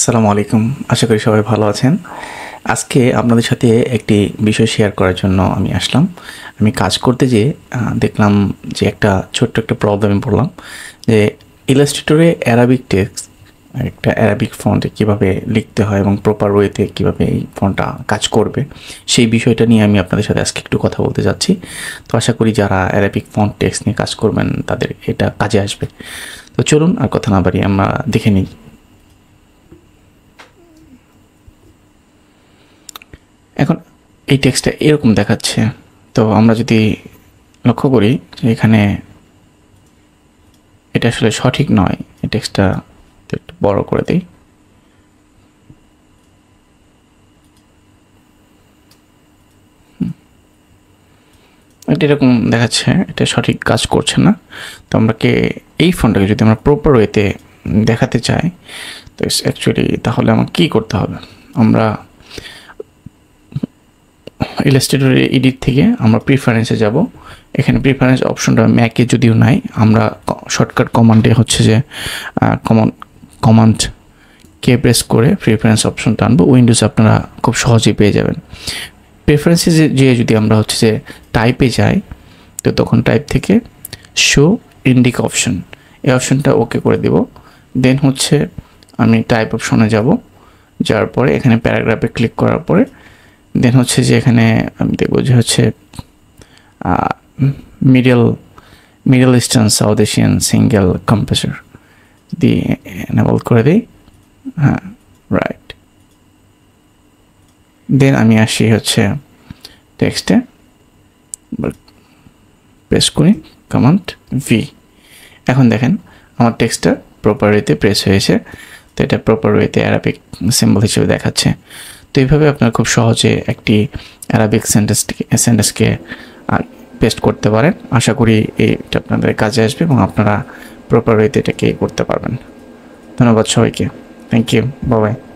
আসসালামু আলাইকুম আশা করি সবাই ভালো আছেন আজকে আপনাদের সাথে একটি বিষয় শেয়ার করার জন্য আমি আসলাম আমি কাজ করতে যেয়ে দেখলাম যে একটা ছোট্ট একটা প্রবলেমে পড়লাম যে ইলাস্ট্রেটরে অ্যারাবিক টেক্সট একটা অ্যারাবিক ফন্টে কিভাবে লিখতে হয় এবং প্রপার ওয়েতে কিভাবে এই ফন্টটা কাজ করবে সেই বিষয়টা নিয়ে আমি আপনাদের সাথে আজকে একটু কথা বলতে যাচ্ছি তো আশা করি যারা অ্যারাবিক ফন্ট টেক্স নিয়ে কাজ করবেন তাদের এটা কাজে আসবে তো চলুন আর কথা না বাড়ি আমরা দেখে নিই এখন এই টেক্সটটা এরকম দেখাচ্ছে তো আমরা যদি লক্ষ্য করি যে এখানে এটা আসলে সঠিক নয় এই টেক্সটটা একটু বড় করে দিই এটা এরকম দেখাচ্ছে এটা সঠিক কাজ করছে না তো আমরাকে এই ফোনটাকে যদি আমরা প্রপার ওয়েতে দেখাতে চাই তো অ্যাকচুয়ালি তাহলে আমার কী করতে হবে আমরা ইলাস্ট্রেটর এডিট থেকে আমরা প্রিফারেন্সে যাব এখানে প্রিফারেন্স অপশনটা ম্যাকে যদিও নাই আমরা শর্টকাট কমান্ডে হচ্ছে যে কমান কমান্ড কে প্রেস করে প্রিফারেন্স অপশনটা আনবো উইন্ডোজ আপনারা খুব সহজেই পেয়ে যাবেন প্রেফারেন্সে যে যদি আমরা হচ্ছে যে টাইপে যাই তো তখন টাইপ থেকে শো ইন্ডিক অপশন এই অপশনটা ওকে করে দেব দেন হচ্ছে আমি টাইপ অপশনে যাব যাওয়ার পরে এখানে প্যারাগ্রাফে ক্লিক করার পরে দেন হচ্ছে যে এখানে আমি দেখব যে হচ্ছে middle middle eastern south Asian single composer দিয়ে এনেবল করে দিই হ্যাঁ রাইট দেন আমি আসি হচ্ছে টেক্সটে প্রেস করি কমান্ড ভি এখন দেখেন আমার টেক্সটটা প্রপারিতে প্রেস হয়েছে তো এটা প্রপার ওয়েতে অ্যারাবিক সিম্বল হিসেবে দেখাচ্ছে তো এইভাবে আপনারা খুব সহজে একটি অ্যারাবিক সেন্টেন্সটিকে সেন্টেন্সকে পেস্ট করতে পারেন আশা করি এটা আপনাদের কাজে আসবে এবং আপনারা প্রপার ওয়েতে এটাকে করতে পারবেন ধন্যবাদ সবাইকে থ্যাংক ইউ বাবাই